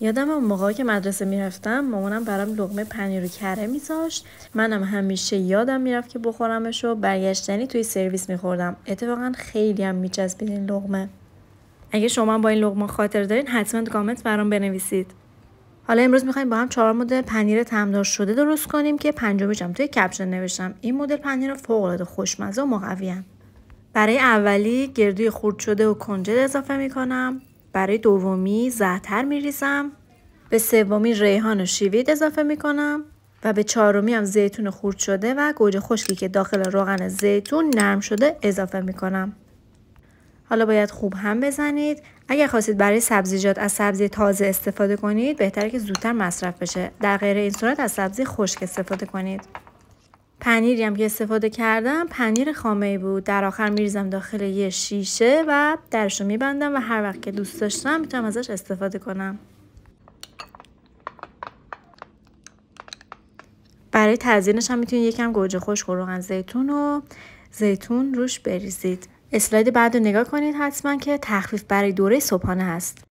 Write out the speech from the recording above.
یادم اون موقع که مدرسه میرفتم مامانم برام لغمه پنیر و کره میذاشت منم همیشه یادم میرفت که بخورمش و برگشتنی توی سرویس میخوردم اتفاقا خیلی هم میچسبید این لغمه اگه شما با این لغمه خاطر دارین حتما تو کامنت برام بنویسید حالا امروز میخوایم با هم چهار مدل پنیر تمدار شده درست کنیم که پنجمیش هم توی کپشن نوشتم این مدل پنیر فوق العاده خوشمزه و مقوی برای اولی گردوی خرد شده و کنجد اضافه میکنم برای دومی زعتر میریزم به سومی ریحان و شیوید اضافه میکنم و به چهارمی هم زیتون خورد شده و گوجه خشکی که داخل روغن زیتون نرم شده اضافه میکنم حالا باید خوب هم بزنید اگر خواستید برای سبزیجات از سبزی تازه استفاده کنید بهتره که زودتر مصرف بشه در غیر این صورت از سبزی خشک استفاده کنید پنیری هم که استفاده کردم پنیر خامه بود در آخر میریزم داخل یه شیشه و درشو رو میبندم و هر وقت که دوست داشتم میتونم ازش استفاده کنم برای تزیینش هم میتونید یکم گوجه خوش و روغن زیتون و زیتون روش بریزید اسلاید بعد رو نگاه کنید حتما که تخفیف برای دوره صبحانه هست